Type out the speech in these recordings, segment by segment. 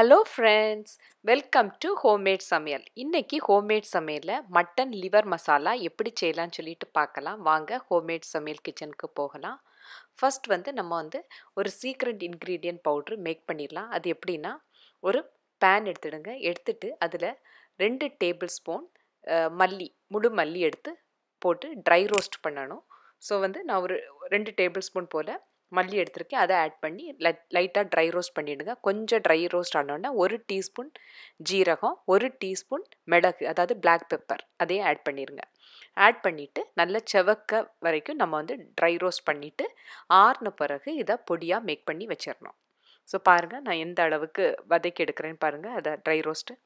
hello friends welcome to homemade சமையல் இன்றைக்கி homemade சமையலில் மட்டன் லிவர் மசாலா எப்படி செய்யலாம்னு சொல்லிட்டு பார்க்கலாம் வாங்க ஹோம்மேட் சமையல் கிச்சனுக்கு போகலாம் ஃபஸ்ட் வந்து நம்ம வந்து ஒரு சீக்ரெட் இன்க்ரீடியன்ட் பவுட்ரு மேக் பண்ணிடலாம் அது எப்படின்னா ஒரு பேன் எடுத்துடுங்க எடுத்துட்டு அதில் ரெண்டு டேபிள் ஸ்பூன் மல்லி முழு மல்லி எடுத்து போட்டு ட்ரை ரோஸ்ட் பண்ணணும் ஸோ வந்து நான் ஒரு ரெண்டு டேபிள் ஸ்பூன் போல் மல்லி எடுத்துருக்கேன் அதை ஆட் பண்ணி லைட் லைட்டாக ட்ரை ரோஸ்ட் பண்ணிவிடுங்க கொஞ்சம் ட்ரை ரோஸ்ட் ஆனோடனே ஒரு டீஸ்பூன் ஜீரகம் ஒரு டீஸ்பூன் மிளகு அதாவது பிளாக் பெப்பர் அதையும் ஆட் பண்ணிடுங்க ஆட் பண்ணிவிட்டு நல்ல செவக்க வரைக்கும் நம்ம வந்து ட்ரை ரோஸ்ட் பண்ணிவிட்டு ஆறுன பிறகு இதை பொடியாக மேக் பண்ணி வச்சிடணும் ஸோ பாருங்கள் நான் எந்த அளவுக்கு வதக்கி எடுக்கிறேன்னு பாருங்கள் அதை ட்ரை ரோஸ்ட்டு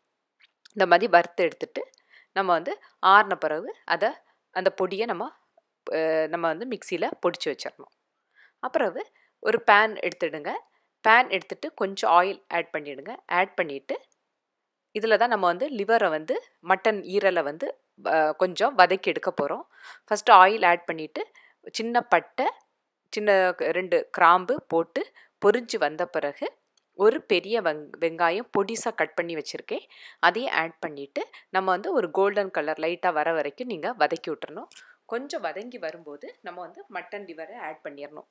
இந்த மாதிரி வறுத்து எடுத்துட்டு நம்ம வந்து ஆறின பிறகு அதை அந்த பொடியை நம்ம நம்ம வந்து மிக்சியில் பொடிச்சு வச்சிடணும் அப்புறவு ஒரு பேன் எடுத்துடுங்க பேன் எடுத்துட்டு கொஞ்சம் ஆயில் ஆட் பண்ணிவிடுங்க ஆட் பண்ணிவிட்டு இதில் தான் நம்ம வந்து லிவரை வந்து மட்டன் ஈரலை வந்து கொஞ்சம் வதக்கி எடுக்க போகிறோம் ஃபஸ்ட்டு ஆயில் ஆட் பண்ணிவிட்டு சின்ன பட்டை சின்ன ரெண்டு கிராம்பு போட்டு பொரிஞ்சு வந்த பிறகு ஒரு பெரிய வெங் வெங்காயம் பொடிசாக கட் பண்ணி வச்சுருக்கேன் அதையும் ஆட் பண்ணிவிட்டு நம்ம வந்து ஒரு கோல்டன் கலர் லைட்டாக வர வரைக்கும் நீங்கள் வதக்கி விட்டுறணும் கொஞ்சம் வதங்கி வரும்போது நம்ம வந்து மட்டன் லிவரை ஆட் பண்ணிடணும்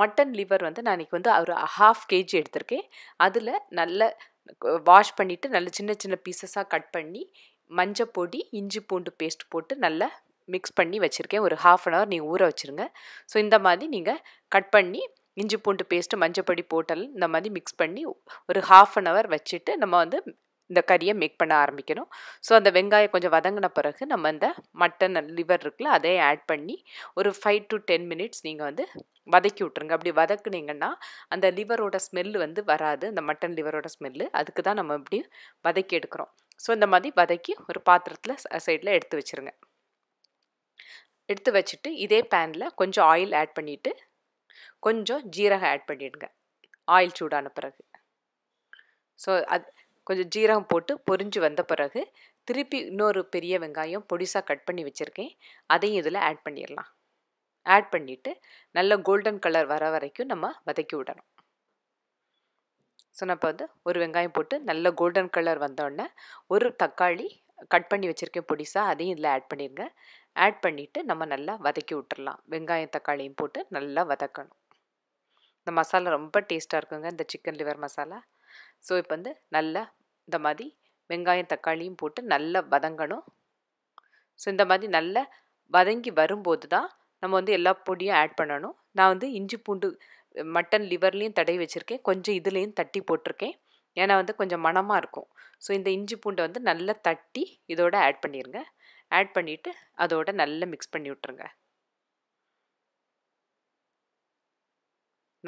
மட்டன் லிவர் வந்து நான் இன்றைக்கி வந்து ஒரு ஹாஃப் கேஜி எடுத்திருக்கேன் அதில் நல்ல வாஷ் பண்ணிவிட்டு நல்ல சின்ன சின்ன பீசஸாக கட் பண்ணி மஞ்சள் பொடி இஞ்சி பூண்டு பேஸ்ட் போட்டு நல்லா மிக்ஸ் பண்ணி வச்சுருக்கேன் ஒரு ஹாஃப் அன் ஹவர் நீங்கள் ஊற வச்சுருங்க ஸோ இந்த மாதிரி நீங்கள் கட் பண்ணி இஞ்சி பூண்டு பேஸ்ட்டு மஞ்சப்பொடி போட்டல் இந்த மாதிரி மிக்ஸ் பண்ணி ஒரு ஹாஃப் அன் ஹவர் வச்சுட்டு நம்ம வந்து இந்த கறியை மேக் பண்ண ஆரம்பிக்கணும் ஸோ அந்த வெங்காயம் கொஞ்சம் வதங்கின பிறகு நம்ம இந்த மட்டன் லிவர் இருக்குல்ல அதே ஆட் பண்ணி ஒரு ஃபைவ் டு டென் மினிட்ஸ் நீங்கள் வந்து வதக்கி விட்ருங்க அப்படி வதக்குனீங்கன்னா அந்த லிவரோட ஸ்மெல்லு வந்து வராது அந்த மட்டன் லிவரோட ஸ்மெல்லு அதுக்கு தான் நம்ம இப்படி வதக்கி எடுக்கிறோம் ஸோ இந்த மாதிரி வதக்கி ஒரு பாத்திரத்தில் சைடில் எடுத்து வச்சுருங்க எடுத்து வச்சுட்டு இதே பேனில் கொஞ்சம் ஆயில் ஆட் பண்ணிவிட்டு கொஞ்சம் ஜீரகம் ஆட் பண்ணிவிடுங்க ஆயில் சூடான பிறகு ஸோ அது கொஞ்சம் ஜீரகம் போட்டு பொறிஞ்சு வந்த பிறகு திருப்பி இன்னொரு பெரிய வெங்காயம் பொடிசாக கட் பண்ணி வச்சுருக்கேன் அதையும் இதில் ஆட் பண்ணிடலாம் ஆட் பண்ணிவிட்டு நல்ல கோல்டன் கலர் வர வரைக்கும் நம்ம வதக்கி விடணும் ஸோ நான் இப்போ வந்து ஒரு வெங்காயம் போட்டு நல்ல கோல்டன் கலர் வந்தோடனே ஒரு தக்காளி கட் பண்ணி வச்சுருக்கேன் பொடிசாக அதையும் இதில் ஆட் பண்ணிடுங்க ஆட் பண்ணிவிட்டு நம்ம நல்லா வதக்கி விட்டுறலாம் வெங்காயம் தக்காளியும் போட்டு நல்லா வதக்கணும் இந்த மசாலா ரொம்ப டேஸ்ட்டாக இருக்குங்க இந்த சிக்கன் லிவர் மசாலா ஸோ இப்போ வந்து நல்லா இந்த மாதிரி வெங்காயம் தக்காளியும் போட்டு நல்லா வதங்கணும் ஸோ இந்த மாதிரி நல்லா வதங்கி வரும்போது தான் நம்ம வந்து எல்லா பொடியும் ஆட் பண்ணணும் நான் வந்து இஞ்சி பூண்டு மட்டன் லிவர்லேயும் தடை வச்சுருக்கேன் கொஞ்சம் இதுலேயும் தட்டி போட்டிருக்கேன் ஏன்னா வந்து கொஞ்சம் மணமாக இருக்கும் ஸோ இந்த இஞ்சி பூண்டை வந்து நல்லா தட்டி இதோட ஆட் பண்ணிடுங்க ஆட் பண்ணிவிட்டு அதோட நல்லா மிக்ஸ் பண்ணி விட்ருங்க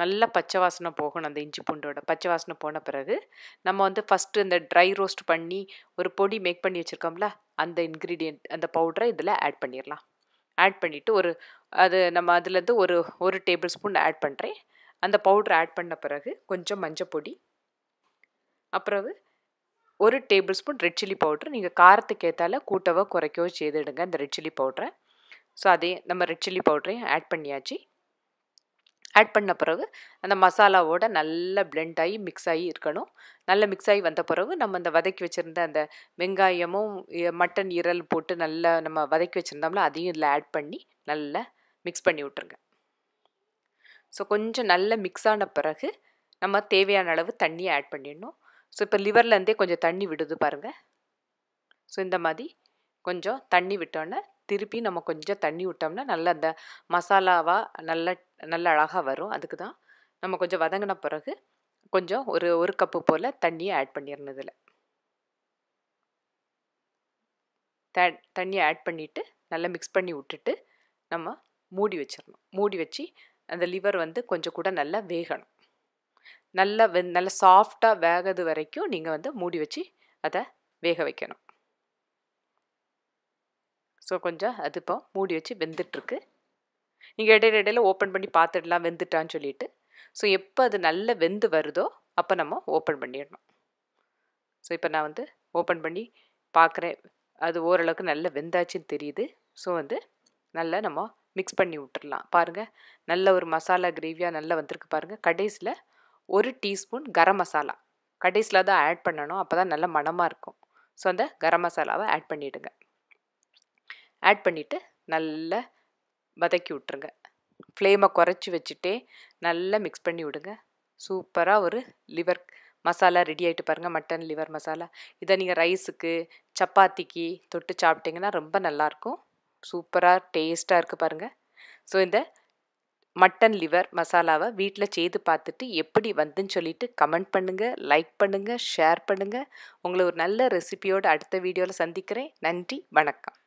நல்லா பச்சை வாசனை போகணும் அந்த இஞ்சி பூண்டோட பச்சை வாசனை போன பிறகு நம்ம வந்து ஃபஸ்ட்டு இந்த ட்ரை ரோஸ்ட் பண்ணி ஒரு பொடி மேக் பண்ணி வச்சுருக்கோம்ல அந்த இன்க்ரீடியன்ட் அந்த பவுடரை இதில் ஆட் பண்ணிடலாம் ஆட் பண்ணிவிட்டு ஒரு அது நம்ம அதுலேருந்து ஒரு ஒரு டேபிள் ஸ்பூன் ஆட் பண்ணுறேன் அந்த பவுட்ரு ஆட் பண்ண பிறகு கொஞ்சம் மஞ்சள் பொடி அப்புறவு ஒரு tablespoon red chilli powder நீங்கள் காரத்துக்கு ஏற்றால கூட்டவோ குறைக்கவோ செய்துடுங்க அந்த ரெட் சில்லி பவுட்ரை ஸோ அதே நம்ம ரெட் சில்லி பவுட்ரையும் ஆட் பண்ணியாச்சு ஆட் பண்ண பிறகு அந்த மசாலாவோட நல்லா பிளெண்ட் ஆகி மிக்ஸ் ஆகி இருக்கணும் நல்லா மிக்ஸ் ஆகி வந்த பிறகு நம்ம அந்த வதக்கி வச்சுருந்த அந்த வெங்காயமும் மட்டன் இறல் போட்டு நல்லா நம்ம வதக்கி வச்சுருந்தோம்ல அதையும் இதில் ஆட் பண்ணி நல்லா மிக்ஸ் பண்ணி விட்ருங்க ஸோ கொஞ்சம் நல்லா மிக்ஸ் ஆன பிறகு நம்ம தேவையான அளவு தண்ணியை ஆட் பண்ணிடணும் ஸோ இப்போ லிவர்லேருந்தே கொஞ்சம் தண்ணி விடுது பாருங்கள் ஸோ இந்த மாதிரி கொஞ்சம் தண்ணி விட்டோன்னே திருப்பி நம்ம கொஞ்சம் தண்ணி விட்டோம்னா நல்லா அந்த மசாலாவாக நல்லா நல்ல அழகாக வரும் அதுக்கு தான் நம்ம கொஞ்சம் வதங்கின பிறகு கொஞ்சம் ஒரு ஒரு கப்பு போல் தண்ணியை ஆட் பண்ணிடணும் த தண்ணியை ஆட் பண்ணிவிட்டு நல்லா மிக்ஸ் பண்ணி விட்டுட்டு நம்ம மூடி வச்சிடணும் மூடி வச்சு அந்த லிவர் வந்து கொஞ்சம் கூட நல்லா வேகணும் நல்லா வெ நல்லா சாஃப்டாக வேகிறது வரைக்கும் நீங்கள் வந்து மூடி வச்சு அதை வேக வைக்கணும் ஸோ கொஞ்சம் அது இப்போ மூடி வச்சு வெந்துட்டுருக்கு நீங்கள் இடையில இடையில ஓப்பன் பண்ணி பார்த்துடலாம் வெந்துட்டான்னு சொல்லிட்டு ஸோ எப்போ அது நல்ல வெந்து வருதோ அப்போ நம்ம ஓப்பன் பண்ணிடணும் ஸோ இப்போ நான் வந்து ஓப்பன் பண்ணி பார்க்குறேன் அது ஓரளவுக்கு நல்ல வெந்தாச்சுன்னு தெரியுது ஸோ வந்து நல்லா நம்ம மிக்ஸ் பண்ணி விட்டுடலாம் பாருங்கள் நல்ல ஒரு மசாலா கிரேவியாக நல்லா வந்திருக்கு பாருங்கள் கடைசியில் ஒரு டீஸ்பூன் கரம் மசாலா கடைசியில் தான் ஆட் பண்ணணும் அப்போ தான் நல்ல மணமாக இருக்கும் ஸோ அந்த கரம் மசாலாவை ஆட் பண்ணிவிடுங்க ஆட் பண்ணிவிட்டு நல்லா வதக்கி விட்ருங்க ஃப்ளேமை குறைச்சி வச்சுட்டே நல்லா மிக்ஸ் பண்ணி விடுங்க சூப்பராக ஒரு லிவர் மசாலா ரெடி ஆகிட்டு பாருங்கள் மட்டன் லிவர் மசாலா இதை நீங்கள் ரைஸுக்கு சப்பாத்திக்கு தொட்டு சாப்பிட்டிங்கன்னா ரொம்ப நல்லாயிருக்கும் சூப்பராக டேஸ்ட்டாக இருக்குது பாருங்கள் ஸோ இந்த மட்டன் லிவர் மசாலாவை வீட்டில் செய்து பார்த்துட்டு எப்படி வந்துன்னு சொல்லிட்டு கமெண்ட் பண்ணுங்கள் லைக் பண்ணுங்கள் ஷேர் பண்ணுங்கள் உங்களை ஒரு நல்ல ரெசிபியோடு அடுத்த வீடியோவில் சந்திக்கிறேன் நன்றி வணக்கம்